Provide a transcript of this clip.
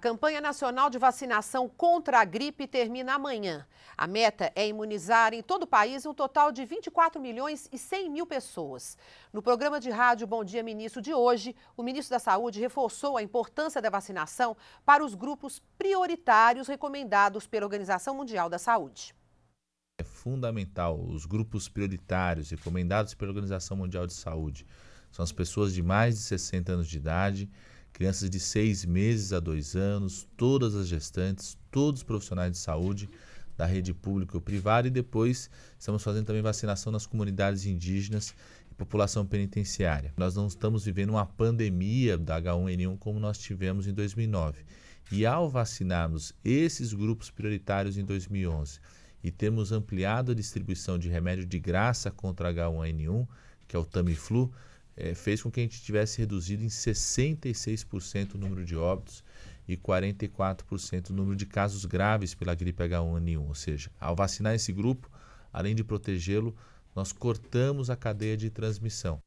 A campanha nacional de vacinação contra a gripe termina amanhã. A meta é imunizar em todo o país um total de 24 milhões e 100 mil pessoas. No programa de rádio Bom Dia Ministro de hoje, o ministro da Saúde reforçou a importância da vacinação para os grupos prioritários recomendados pela Organização Mundial da Saúde. É fundamental os grupos prioritários recomendados pela Organização Mundial de Saúde. São as pessoas de mais de 60 anos de idade, crianças de seis meses a dois anos, todas as gestantes, todos os profissionais de saúde da rede pública ou privada e depois estamos fazendo também vacinação nas comunidades indígenas e população penitenciária. Nós não estamos vivendo uma pandemia da H1N1 como nós tivemos em 2009. E ao vacinarmos esses grupos prioritários em 2011 e termos ampliado a distribuição de remédio de graça contra H1N1, que é o Tamiflu, é, fez com que a gente tivesse reduzido em 66% o número de óbitos e 44% o número de casos graves pela gripe H1N1. Ou seja, ao vacinar esse grupo, além de protegê-lo, nós cortamos a cadeia de transmissão.